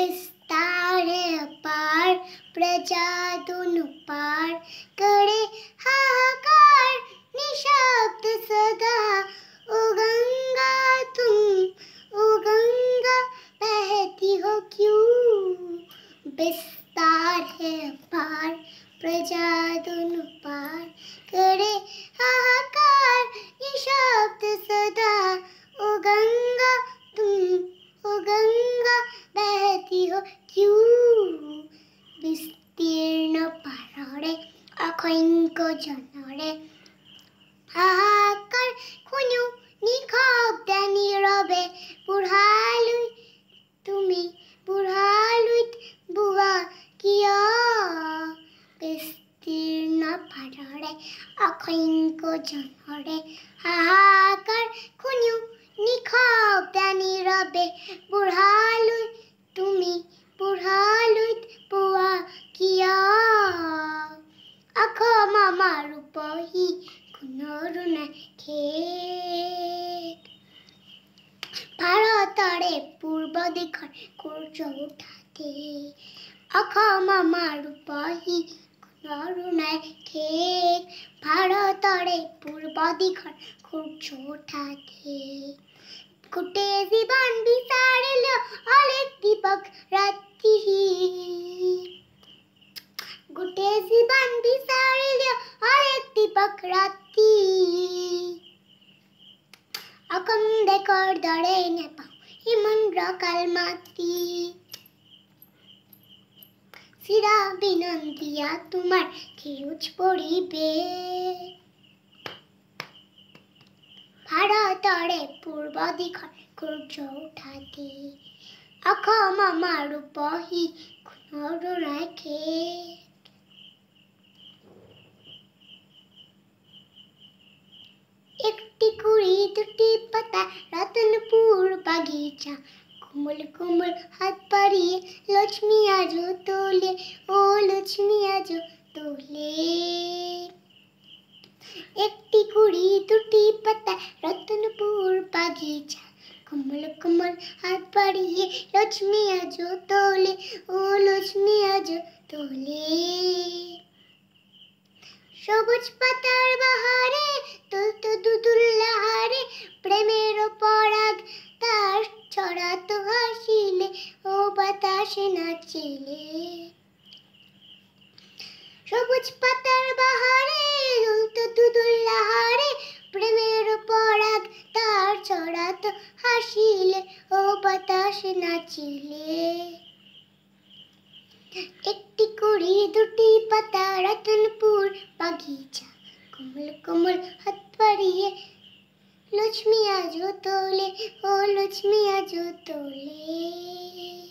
विस्तार है पार प्रजा दुन पार करे हाहाकार निशब्द सदा ओ गंगा तुम ओ गंगा बहती हो क्यों विस्तार है पार प्रजा दुन पार करे জনৰে হাহাকাৰ শুনো নিশব্দ নীৰৱে বুঢ়ালৈ তুমি বুঢ়ালৈ বোৱা কিয় বিস্তীৰ্ণ পাৰৰে অসংখ্য জনৰে হাহাকাৰ ভারতরে পূর্ব দিখৰ সূৰ্য উঠাতে অসম আমার ৰূপহী করুণাই খেত ভাৰতৰে পূৰ্ব দিশৰ সূৰ্য উঠাতে গোটেই জীৱন বিচাৰিলেও অলেখ দিৱস ৰাতি بكرتي أقم دكور دورين باو إمن رك الماتي সিরা বিনন্দিয়া তোমার খিউজ পড়িবে ভারতরে পূর্ব দিখর সূর্য উঠাতে অখম আমার উপহি চা কোমল কোমল হাত পাড়িয়ে লক্ষ্মী আজো তোলে ও লক্ষ্মী আজো তোলে একটি কুড়ি দুটি পাতা রতনপুর বাগিচা কোমল কোমল হাত পাড়িয়ে লক্ষ্মী আজো তোলে ও লক্ষ্মী আজো তোলে সবুজ পাতার বাহারে তুলতো দুদুল আকাশে না সবুজ পাতার বাহারে জ্বলত দুদুল লাহারে প্রেমের পরাগ তার ছড়াত হাসিলে ও বাতাসে নাচিলে একটি করে দুটি পাতা রতনপুর বাগিচা কোমল কোমল হাত পাড়িয়ে লক্ষ্মী আজ তোলে ও লক্ষ্মী আজ তোলে